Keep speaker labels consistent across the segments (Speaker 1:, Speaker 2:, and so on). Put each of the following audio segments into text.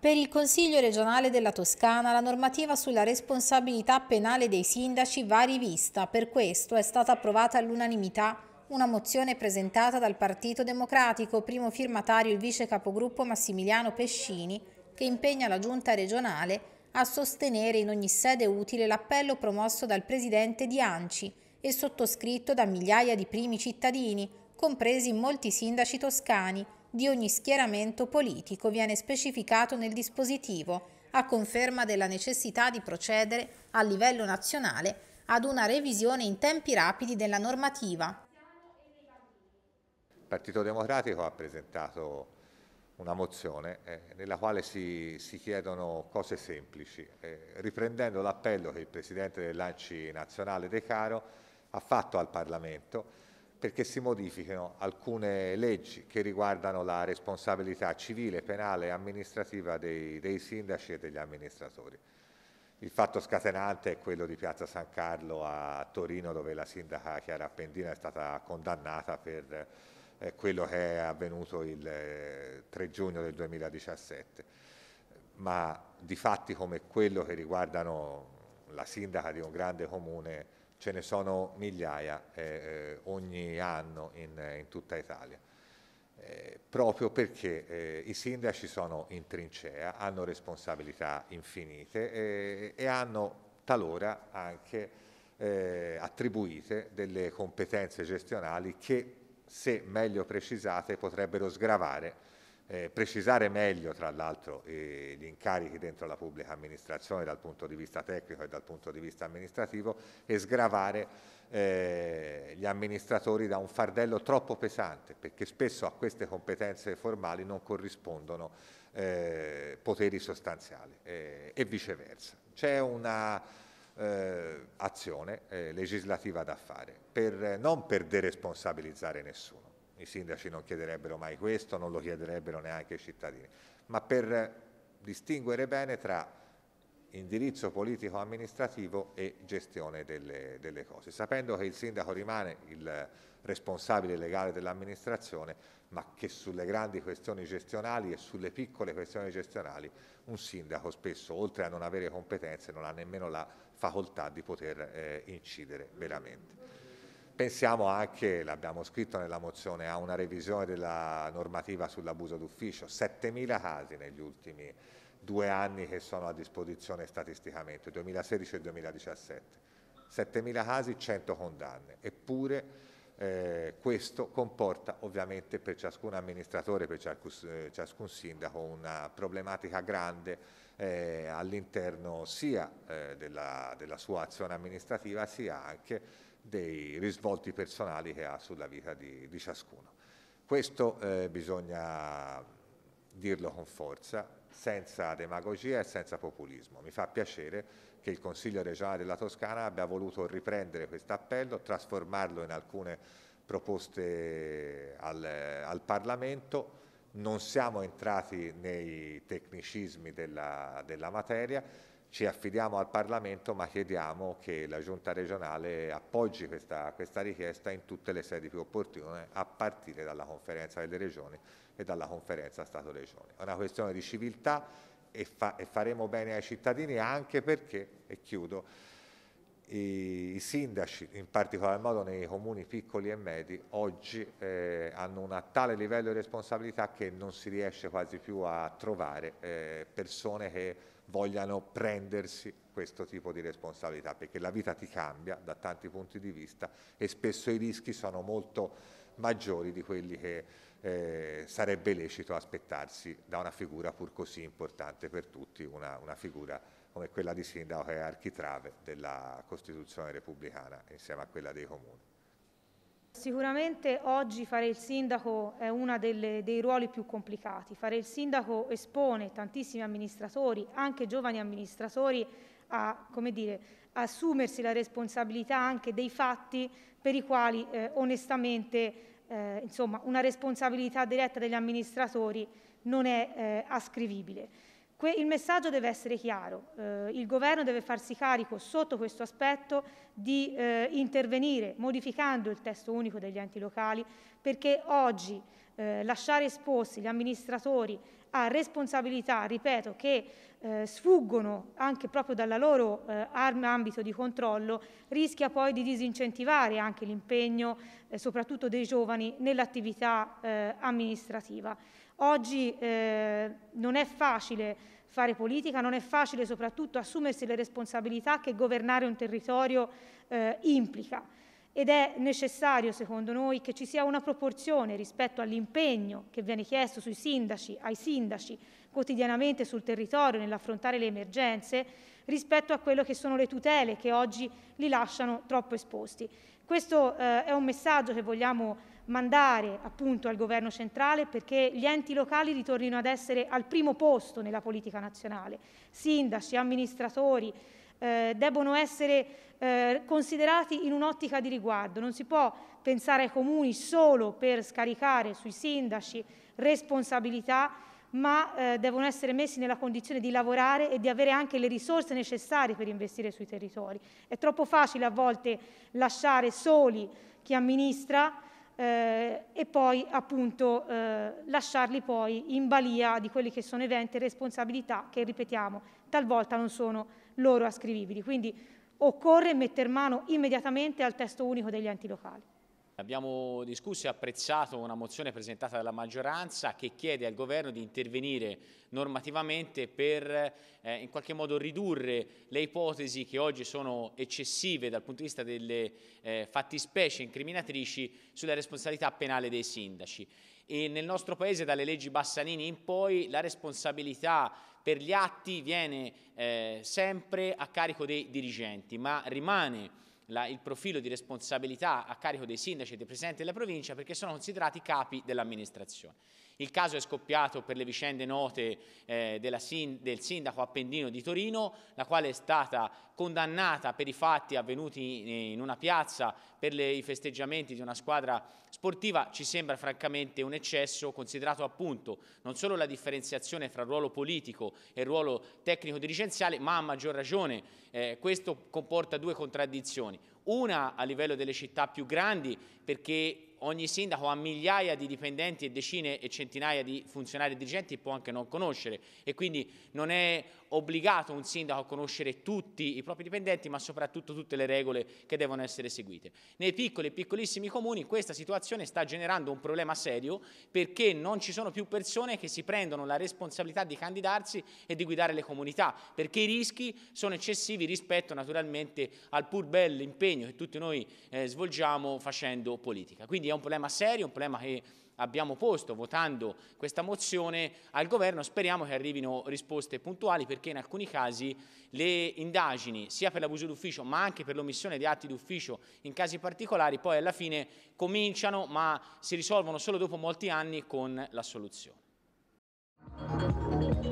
Speaker 1: Per il Consiglio regionale della Toscana la normativa sulla responsabilità penale dei sindaci va rivista, per questo è stata approvata all'unanimità una mozione presentata dal Partito Democratico, primo firmatario il vice capogruppo Massimiliano Pescini, che impegna la giunta regionale a sostenere in ogni sede utile l'appello promosso dal presidente di Anci e sottoscritto da migliaia di primi cittadini compresi molti sindaci toscani di ogni schieramento politico, viene specificato nel dispositivo, a conferma della necessità di procedere a livello nazionale ad una revisione in tempi rapidi della normativa.
Speaker 2: Il Partito Democratico ha presentato una mozione eh, nella quale si, si, chiedono cose semplici, eh, riprendendo l'appello che il Presidente dell'Anci Nazionale De Caro ha fatto al Parlamento perché si modifichino alcune leggi che riguardano la responsabilità civile, penale e amministrativa dei, dei, sindaci e degli amministratori. Il fatto scatenante è quello di Piazza San Carlo a Torino dove la sindaca Chiara Appendina è stata condannata per eh, quello che è avvenuto il eh, 3 giugno del 2017. Ma di fatti come quello che riguardano la sindaca di un grande comune ce ne sono migliaia eh, eh ogni anno in, eh, in tutta Italia. Eh, proprio perché eh, i sindaci sono in trincea, hanno responsabilità infinite eh, e hanno talora anche eh, attribuite delle competenze gestionali che, se meglio precisate, potrebbero sgravare eh, precisare meglio tra l'altro eh, gli incarichi dentro la pubblica amministrazione dal punto di vista tecnico e dal punto di vista amministrativo e sgravare eh, gli amministratori da un fardello troppo pesante perché spesso a queste competenze formali non corrispondono eh, poteri sostanziali eh, e viceversa. C'è una eh, azione legislativa da fare per non per deresponsabilizzare nessuno i sindaci non chiederebbero mai questo, non lo chiederebbero neanche i cittadini, ma per distinguere bene tra indirizzo politico amministrativo e gestione delle, delle cose, sapendo che il sindaco rimane il responsabile legale dell'amministrazione, ma che sulle grandi questioni gestionali e sulle piccole questioni gestionali un sindaco spesso, oltre a non avere competenze, non ha nemmeno la facoltà di poter eh, incidere veramente. Pensiamo anche, l'abbiamo scritto nella mozione, a una revisione della normativa sull'abuso d'ufficio, 7.000 casi negli ultimi due anni che sono a disposizione statisticamente, 2016 e 2017, 7.000 casi, 100 condanne, eppure eh, questo comporta ovviamente per ciascun amministratore, per eh, ciascun sindaco una problematica grande eh, all'interno sia eh, della, della, sua azione amministrativa sia anche dei risvolti personali che ha sulla vita di, di ciascuno. Questo eh, bisogna dirlo con forza, senza demagogia e senza populismo. Mi fa piacere che il Consiglio regionale della Toscana abbia voluto riprendere questo appello, trasformarlo in alcune proposte al, al Parlamento. Non siamo entrati nei tecnicismi della, della materia, ci affidiamo al Parlamento ma chiediamo che la Giunta regionale appoggi questa, questa, richiesta in tutte le sedi più opportune a partire dalla conferenza delle regioni e dalla conferenza Stato-Regioni. È una questione di civiltà e, fa, e faremo bene ai cittadini anche perché, e chiudo, i, i, sindaci, in particolar modo nei comuni piccoli e medi, oggi eh, hanno un tale livello di responsabilità che non si riesce quasi più a trovare eh, persone che vogliano prendersi questo tipo di responsabilità, perché la vita ti cambia da tanti punti di vista e spesso i rischi sono molto maggiori di quelli che eh, sarebbe lecito aspettarsi da una figura pur così importante per tutti, una, una figura come quella di sindaco che è architrave della Costituzione repubblicana insieme a quella dei comuni.
Speaker 3: Sicuramente oggi fare il sindaco è uno dei ruoli più complicati. Fare il sindaco espone tantissimi amministratori, anche giovani amministratori, a dire, assumersi la responsabilità anche dei fatti per i quali eh, onestamente eh, insomma, una responsabilità diretta degli amministratori non è eh, ascrivibile. Que il messaggio deve essere chiaro, eh, il governo deve farsi carico sotto questo aspetto di eh, intervenire modificando il testo unico degli enti locali perché oggi eh, lasciare esposti gli amministratori a responsabilità, ripeto, che eh, sfuggono anche proprio dalla loro eh, ambito di controllo, rischia poi di disincentivare anche l'impegno eh, soprattutto dei giovani nell'attività eh, amministrativa. Oggi eh, non è facile fare politica, non è facile soprattutto assumersi le responsabilità che governare un territorio eh, implica ed è necessario secondo noi che ci sia una proporzione rispetto all'impegno che viene chiesto sui sindaci, ai sindaci quotidianamente sul territorio nell'affrontare le emergenze rispetto a quello che sono le tutele che oggi li lasciano troppo esposti. Questo eh, è un messaggio che vogliamo mandare appunto al governo centrale perché gli enti locali ritornino ad essere al primo posto nella politica nazionale. Sindaci, amministratori eh, debbono essere eh, considerati in un'ottica di riguardo. Non si può pensare ai comuni solo per scaricare sui sindaci responsabilità ma eh, devono essere messi nella condizione di lavorare e di avere anche le risorse necessarie per investire sui territori. È troppo facile a volte lasciare soli chi amministra eh, e poi appunto eh, lasciarli poi in balia di quelli che sono eventi e responsabilità che, ripetiamo, talvolta non sono loro ascrivibili. Quindi occorre metter mano immediatamente al testo unico degli enti locali.
Speaker 4: Abbiamo discusso e apprezzato una mozione presentata dalla maggioranza che chiede al governo di intervenire normativamente per eh, in qualche modo ridurre le ipotesi che oggi sono eccessive dal punto di vista delle eh, fattispecie incriminatrici sulla responsabilità penale dei sindaci. E nel nostro paese dalle leggi Bassanini in poi la responsabilità per gli atti viene eh, sempre a carico dei dirigenti, ma rimane la, il profilo di responsabilità a carico dei sindaci e dei presidenti della provincia perché sono considerati capi dell'amministrazione. Il caso è scoppiato per le vicende note eh, sin del sindaco Appendino di Torino, la quale è stata condannata per i fatti avvenuti in una piazza per le, i festeggiamenti di una squadra sportiva. Ci sembra francamente un eccesso, considerato appunto non solo la differenziazione fra ruolo politico e ruolo tecnico-dirigenziale, ma a maggior ragione eh, questo comporta due contraddizioni. Una a livello delle città più grandi perché ogni sindaco ha migliaia di dipendenti e decine e centinaia di funzionari e dirigenti può anche non conoscere e quindi non è obbligato un sindaco a conoscere tutti i propri dipendenti ma soprattutto tutte le regole che devono essere seguite. Nei piccoli e piccolissimi comuni questa situazione sta generando un problema serio perché non ci sono più persone che si prendono la responsabilità di candidarsi e di guidare le comunità perché i rischi sono eccessivi rispetto naturalmente al pur bel impegno che tutti noi eh, svolgiamo facendo politica. Quindi è un problema serio, un problema che abbiamo posto votando questa mozione al governo, speriamo che arrivino risposte puntuali perché in alcuni casi le indagini sia per l'abuso d'ufficio ma anche per l'omissione di atti d'ufficio in casi particolari poi alla fine cominciano ma si risolvono solo dopo molti anni con l'assoluzione. Thank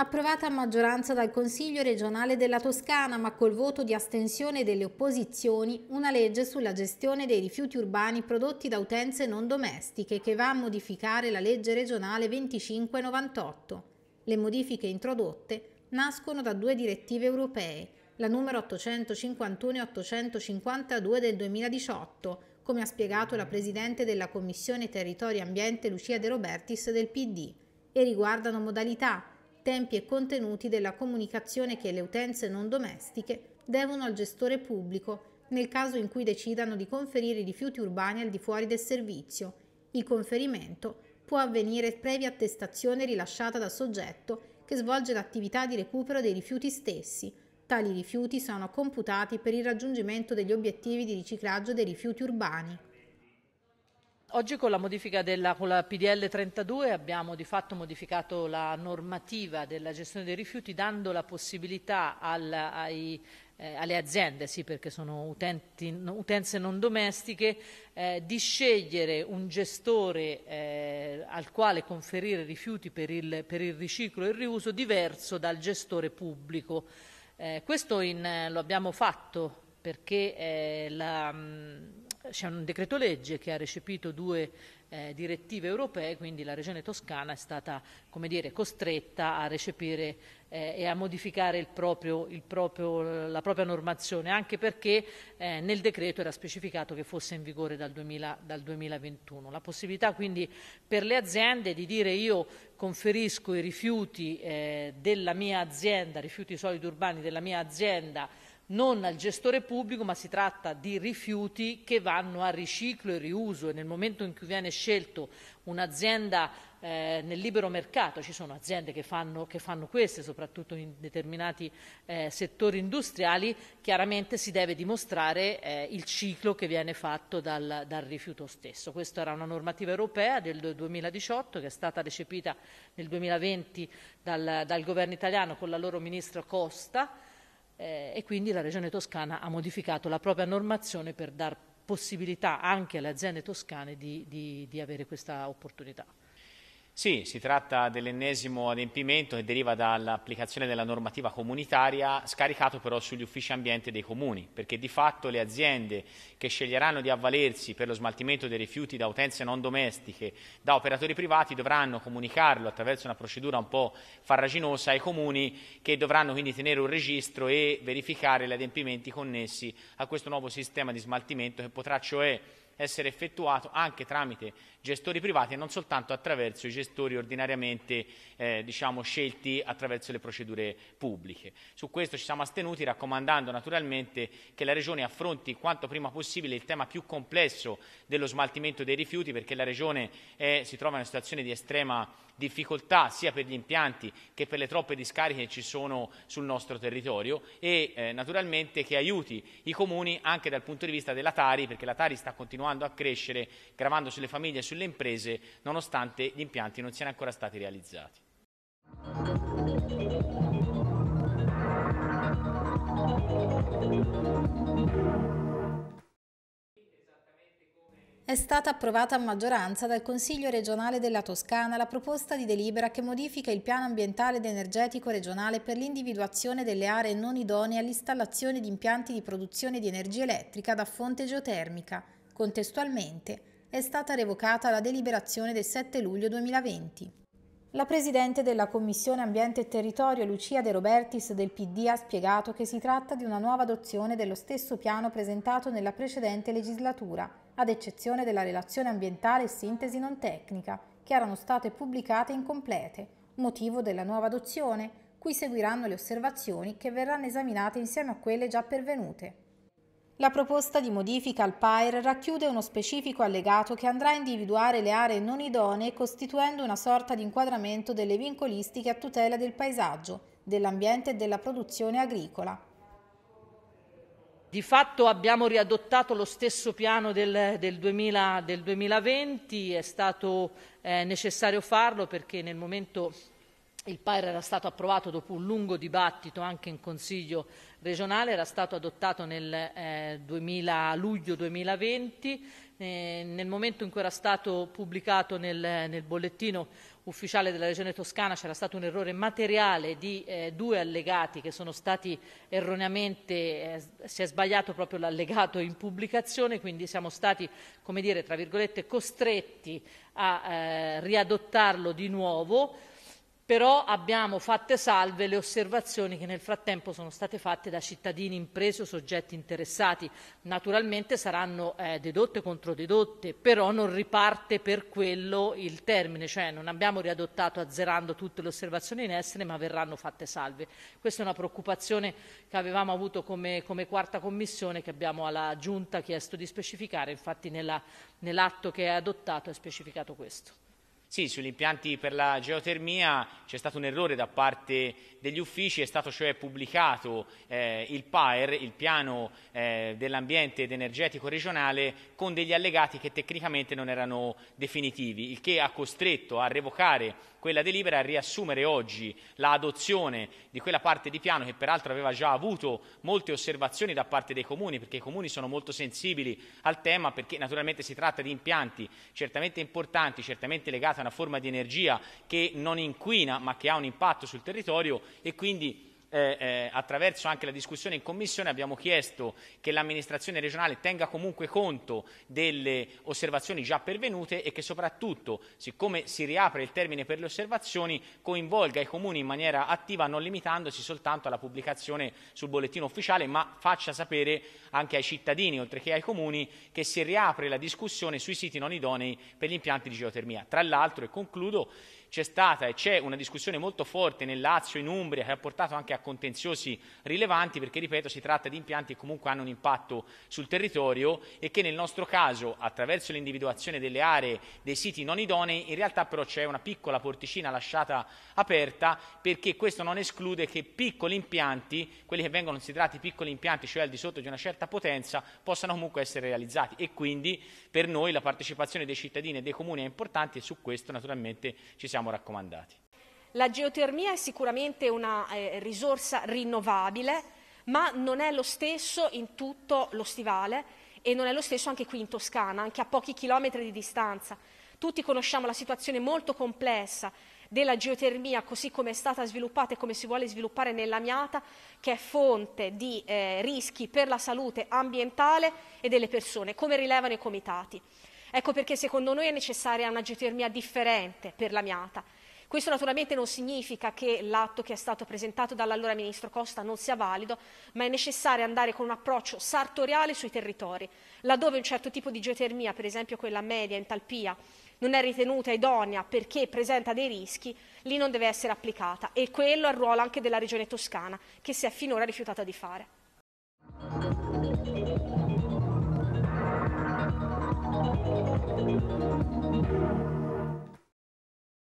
Speaker 1: approvata a maggioranza dal Consiglio regionale della Toscana, ma col voto di astensione delle opposizioni, una legge sulla gestione dei rifiuti urbani prodotti da utenze non domestiche che va a modificare la legge regionale 2598. Le modifiche introdotte nascono da due direttive europee, la numero 851 e 852 del 2018, come ha spiegato la Presidente della Commissione Territorio e Ambiente Lucia De Robertis del PD, e riguardano modalità, tempi e contenuti della comunicazione che le utenze non domestiche devono al gestore pubblico nel caso in cui decidano di conferire i rifiuti urbani al di fuori del servizio. Il conferimento può avvenire previa attestazione rilasciata da soggetto che svolge l'attività di recupero dei rifiuti stessi. Tali rifiuti sono computati per il raggiungimento degli obiettivi di riciclaggio dei rifiuti urbani.
Speaker 5: Oggi con la modifica della la PDL 32 abbiamo di fatto modificato la normativa della gestione dei rifiuti dando la possibilità al, ai, eh, alle aziende, sì perché sono utenti, utenze non domestiche, eh, di scegliere un gestore eh, al quale conferire rifiuti per il, per il riciclo e il riuso diverso dal gestore pubblico. Eh, questo in, lo abbiamo fatto perché eh, la, mh, mm, c'è un decreto legge che ha recepito due eh, direttive europee, quindi la regione toscana è stata come dire, costretta a recepire eh, e a modificare proprio, proprio, la propria normazione, anche perché eh, nel decreto era specificato che fosse in vigore dal, 2000, dal 2021. La possibilità quindi per le aziende di dire io conferisco i rifiuti eh, della mia azienda, rifiuti solidi urbani della mia azienda, non al gestore pubblico, ma si tratta di rifiuti che vanno a riciclo e riuso e nel momento in cui viene scelto un'azienda eh, nel libero mercato, ci sono aziende che fanno, che fanno queste, soprattutto in determinati eh, settori industriali, chiaramente si deve dimostrare eh, il ciclo che viene fatto dal, dal, rifiuto stesso. Questa era una normativa europea del 2018 che è stata recepita nel 2020 dal, dal governo italiano con la loro ministra Costa eh, e quindi la Regione Toscana ha modificato la propria normazione per dar possibilità anche alle aziende toscane di, di, di avere questa opportunità.
Speaker 4: Sì, si tratta dell'ennesimo adempimento che deriva dall'applicazione della normativa comunitaria, scaricato però sugli uffici ambiente dei comuni, perché di fatto le aziende che sceglieranno di avvalersi per lo smaltimento dei rifiuti da utenze non domestiche da operatori privati dovranno comunicarlo attraverso una procedura un po' farraginosa ai comuni che dovranno quindi tenere un registro e verificare gli adempimenti connessi a questo nuovo sistema di smaltimento che potrà cioè essere effettuato anche tramite gestori privati e non soltanto attraverso i gestori ordinariamente eh, diciamo, scelti attraverso le procedure pubbliche. Su questo ci siamo astenuti raccomandando naturalmente che la Regione affronti quanto prima possibile il tema più complesso dello smaltimento dei rifiuti perché la Regione è, eh, si trova in una situazione di estrema difficoltà sia per gli impianti che per le troppe discariche che ci sono sul nostro territorio e eh, naturalmente che aiuti i comuni anche dal punto di vista della Tari perché la Tari sta continuando a crescere gravando sulle famiglie e sulle sulle imprese nonostante gli impianti non siano ancora stati realizzati.
Speaker 1: È stata approvata a maggioranza dal Consiglio regionale della Toscana la proposta di delibera che modifica il piano ambientale ed energetico regionale per l'individuazione delle aree non idonee all'installazione di impianti di produzione di energia elettrica da fonte geotermica. Contestualmente, è stata revocata la deliberazione del 7 luglio 2020. La Presidente della Commissione Ambiente e Territorio, Lucia De Robertis del PD, ha spiegato che si tratta di una nuova adozione dello stesso piano presentato nella precedente legislatura, ad eccezione della relazione ambientale e sintesi non tecnica, che erano state pubblicate incomplete, motivo della nuova adozione, cui seguiranno le osservazioni che verranno esaminate insieme a quelle già pervenute. La proposta di modifica al PAIR racchiude uno specifico allegato che andrà a individuare le aree non idonee costituendo una sorta di inquadramento delle vincolistiche a tutela del paesaggio, dell'ambiente e della
Speaker 5: produzione agricola. Di fatto abbiamo riadottato lo stesso piano del, del, 2000, del 2020, è stato eh, necessario farlo perché nel momento il PAER era stato approvato dopo un lungo dibattito anche in Consiglio regionale, era stato adottato nel eh, 2000, luglio 2020. Eh, nel momento in cui era stato pubblicato nel, nel bollettino ufficiale della Regione Toscana c'era stato un errore materiale di eh, due allegati che sono stati erroneamente, eh, si è sbagliato proprio l'allegato in pubblicazione, quindi siamo stati, come dire, tra virgolette costretti a eh, riadottarlo di nuovo però abbiamo fatte salve le osservazioni che nel frattempo sono state fatte da cittadini, imprese o soggetti interessati. Naturalmente saranno eh, dedotte contro dedotte, però non riparte per quello il termine, cioè non abbiamo riadottato azzerando tutte le osservazioni in essere, ma verranno fatte salve. Questa è una preoccupazione che avevamo avuto come, come quarta commissione che abbiamo alla Giunta chiesto di specificare, infatti nell'atto che è adottato è specificato questo.
Speaker 4: Sì, sugli impianti per la geotermia c'è stato un errore da parte degli uffici, è stato cioè pubblicato eh, il PAER, il piano eh, dell'ambiente ed energetico regionale, con degli allegati che tecnicamente non erano definitivi, il che ha costretto a revocare quella delibera è riassumere oggi l'adozione di quella parte di piano che peraltro aveva già avuto molte osservazioni da parte dei comuni, perché i comuni sono molto sensibili al tema, perché naturalmente si tratta di impianti certamente importanti, certamente legati a una forma di energia che non inquina ma che ha un impatto sul territorio e quindi eh, eh, attraverso anche la discussione in Commissione abbiamo chiesto che l'amministrazione regionale tenga comunque conto delle osservazioni già pervenute e che soprattutto, siccome si riapre il termine per le osservazioni, coinvolga i comuni in maniera attiva, non limitandosi soltanto alla pubblicazione sul bollettino ufficiale, ma faccia sapere anche ai cittadini, oltre che ai comuni, che si riapre la discussione sui siti non idonei per gli impianti di geotermia. Tra l'altro, e concludo, c'è stata e c'è una discussione molto forte nel Lazio, e in Umbria, che ha portato anche a contenziosi rilevanti, perché ripeto si tratta di impianti che comunque hanno un impatto sul territorio e che nel nostro caso, attraverso l'individuazione delle aree dei siti non idonei, in realtà però c'è una piccola porticina lasciata aperta perché questo non esclude che piccoli impianti, quelli che vengono considerati piccoli impianti, cioè al di sotto di una certa potenza, possano comunque essere realizzati e quindi per noi la partecipazione dei cittadini e dei comuni è importante e su questo naturalmente ci siamo siamo raccomandati.
Speaker 6: La geotermia è sicuramente una eh, risorsa rinnovabile, ma non è lo stesso in tutto lo stivale e non è lo stesso anche qui in Toscana, anche a pochi chilometri di distanza. Tutti conosciamo la situazione molto complessa della geotermia così come è stata sviluppata e come si vuole sviluppare nell'amiata, che è fonte di eh, rischi per la salute ambientale e delle persone, come rilevano i comitati. Ecco perché secondo noi è necessaria una geotermia differente per l'amiata. Questo naturalmente non significa che l'atto che è stato presentato dall'allora ministro Costa non sia valido, ma è necessario andare con un approccio sartoriale sui territori, laddove un certo tipo di geotermia, per esempio quella media entalpia, non è ritenuta idonea perché presenta dei rischi, lì non deve essere applicata e quello è il ruolo anche della Regione Toscana che si è finora rifiutata di fare. Thank you.